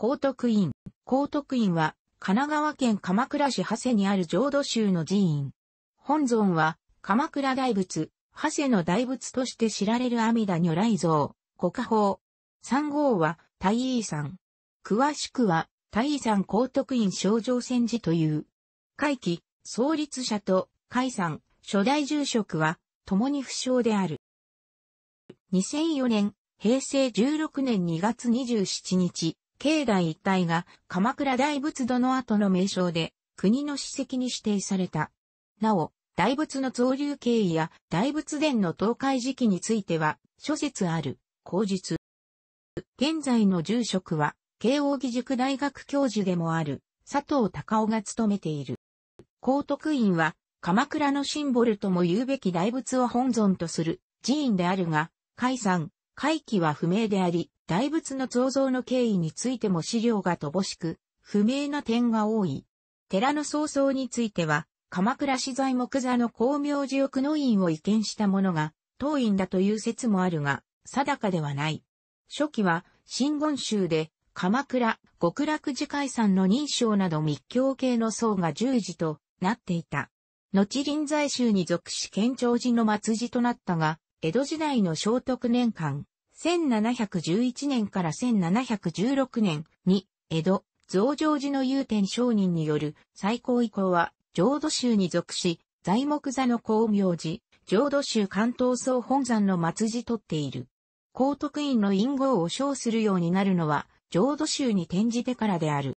高徳院。高徳院は、神奈川県鎌倉市長谷にある浄土宗の寺院。本尊は、鎌倉大仏、長谷の大仏として知られる阿弥陀如来像、国宝。三号は、大井山。詳しくは、大井山高徳院少城戦寺という。会期、創立者と、海山、初代住職は、共に不詳である。2004年、平成16年2月27日、境内一帯が鎌倉大仏土の後の名称で国の史跡に指定された。なお、大仏の造流経緯や大仏殿の倒壊時期については諸説ある、口述。現在の住職は、慶応義塾大学教授でもある、佐藤隆夫が務めている。高徳院は、鎌倉のシンボルとも言うべき大仏を本尊とする寺院であるが、解散、回帰は不明であり、大仏の造の経緯についても資料が乏しく、不明な点が多い。寺の創造については、鎌倉資材木座の光明寺奥の院を移見したものが、当院だという説もあるが、定かではない。初期は、新言宗で、鎌倉、極楽寺海山の認証など密教系の僧が十字となっていた。後臨済宗に属し県庁寺の末寺となったが、江戸時代の聖徳年間、1711年から1716年に、江戸、増上寺の祐天商人による最高以降は、浄土宗に属し、材木座の光明寺、浄土宗関東総本山の末寺とっている。高徳院の隠語を称するようになるのは、浄土宗に転じてからである。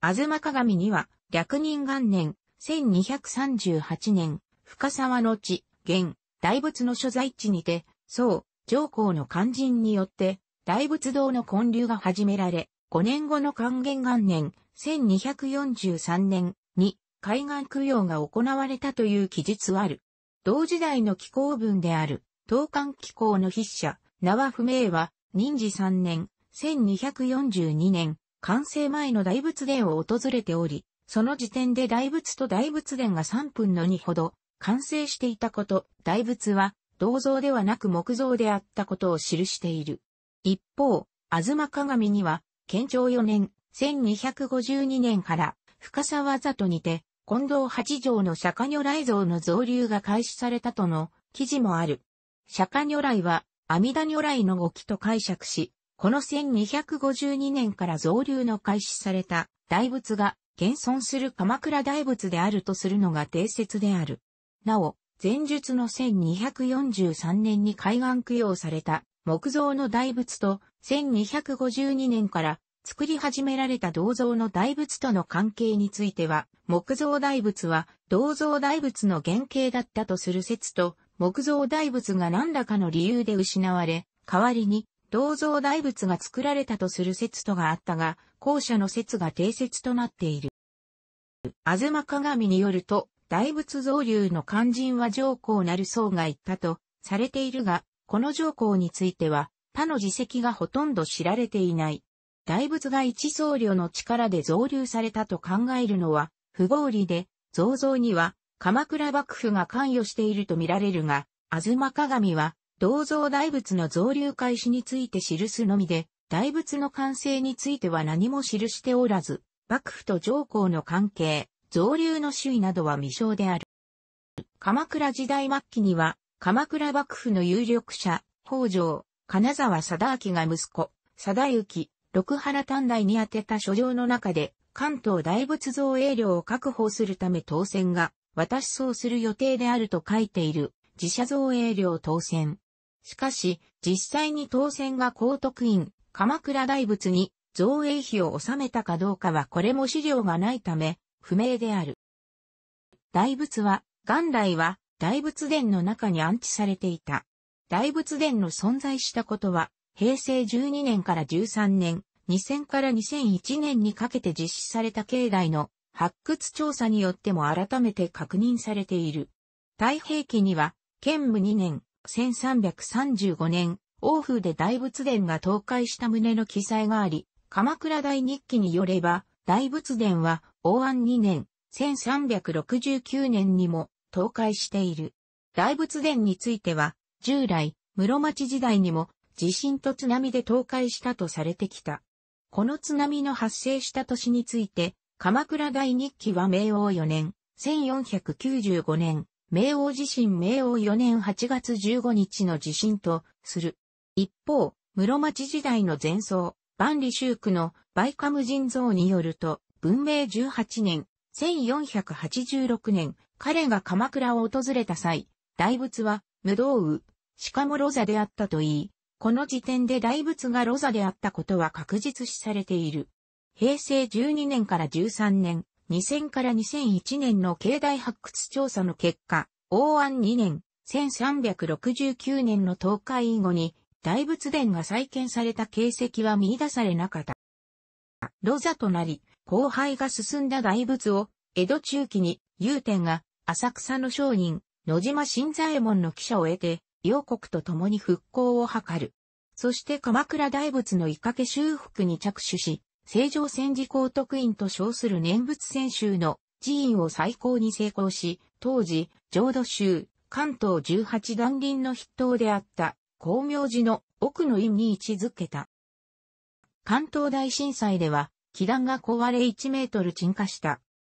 あずま鏡には、略人元年、1238年、深沢の地、現、大仏の所在地にて、宋、上皇の肝心によって、大仏堂の建立が始められ、5年後の還元元年、1243年に海岸供養が行われたという記述ある。同時代の紀行文である、東漢紀行の筆者、名は不明は、任時3年、1242年、完成前の大仏殿を訪れており、その時点で大仏と大仏殿が3分の2ほど完成していたこと、大仏は銅像ではなく木造であったことを記している。一方、東鏡には、建長4年、1252年から、深沢里にて、近藤八条の釈迦如来像の造流が開始されたとの記事もある。釈迦如来は、阿弥陀如来の語記と解釈し、この1252年から造流の開始された大仏が現存する鎌倉大仏であるとするのが定説である。なお、前述の1243年に海岸供養された木造の大仏と1252年から作り始められた銅像の大仏との関係については、木造大仏は銅像大仏の原型だったとする説と、木造大仏が何らかの理由で失われ、代わりに銅像大仏が作られたとする説とがあったが、後者の説が定説となっている。東鏡によると、大仏造流の肝心は上皇なる僧が言ったとされているが、この上皇については、他の自責がほとんど知られていない。大仏が一僧侶の力で造流されたと考えるのは不合理で、造像には鎌倉幕府が関与していると見られるが、東鏡は銅像大仏の造流開始について記すのみで、大仏の完成については何も記しておらず、幕府と上皇の関係、増流の周囲などは未詳である。鎌倉時代末期には、鎌倉幕府の有力者、北条、金沢貞明が息子、貞行、六原短大に宛てた書状の中で、関東大仏造営料を確保するため当選が、私そうする予定であると書いている、自社造営料当選。しかし、実際に当選が高徳院、鎌倉大仏に、造営費を納めたかどうかはこれも資料がないため、不明である。大仏は、元来は、大仏殿の中に安置されていた。大仏殿の存在したことは、平成12年から13年、2000から2001年にかけて実施された境内の発掘調査によっても改めて確認されている。太平記には、建武2年、1335年、欧風で大仏殿が倒壊した旨の記載があり、鎌倉大日記によれば、大仏殿は、王安2年、1369年にも倒壊している。大仏殿については、従来、室町時代にも地震と津波で倒壊したとされてきた。この津波の発生した年について、鎌倉大日記は明王4年、1495年、明王地震明王4年8月15日の地震とする。一方、室町時代の前奏、万里周区のバイカム人像によると、文明18年、1486年、彼が鎌倉を訪れた際、大仏は、無道雨、しかもロザであったといい、この時点で大仏がロザであったことは確実視されている。平成12年から13年、2000から2001年の境内発掘調査の結果、王安2年、1369年の東海以後に、大仏殿が再建された形跡は見出されなかった。ロザとなり、後輩が進んだ大仏を、江戸中期に、雄天が、浅草の商人、野島新左衛門の記者を得て、両国と共に復興を図る。そして鎌倉大仏のいかけ修復に着手し、正常戦時高徳院と称する念仏専修の寺院を最高に成功し、当時、浄土宗、関東十八段林の筆頭であった、光明寺の奥の院に位置づけた。関東大震災では、気団が壊れ1メートル沈下した。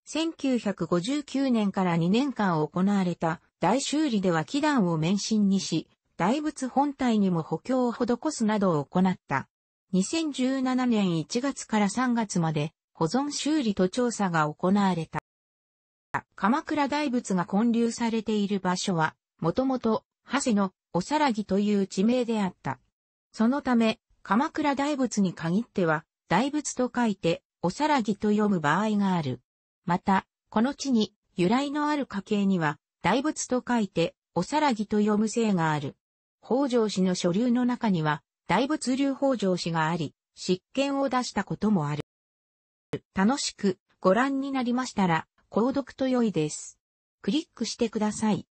1959年から2年間行われた大修理では気団を免震にし、大仏本体にも補強を施すなどを行った。2017年1月から3月まで保存修理と調査が行われた。鎌倉大仏が建立されている場所は、もともと、長谷のおさらぎという地名であった。そのため、鎌倉大仏に限っては、大仏と書いて、おさらぎと読む場合がある。また、この地に由来のある家系には、大仏と書いて、おさらぎと読む姓がある。北条氏の書流の中には、大仏流北条氏があり、執権を出したこともある。楽しくご覧になりましたら、購読と良いです。クリックしてください。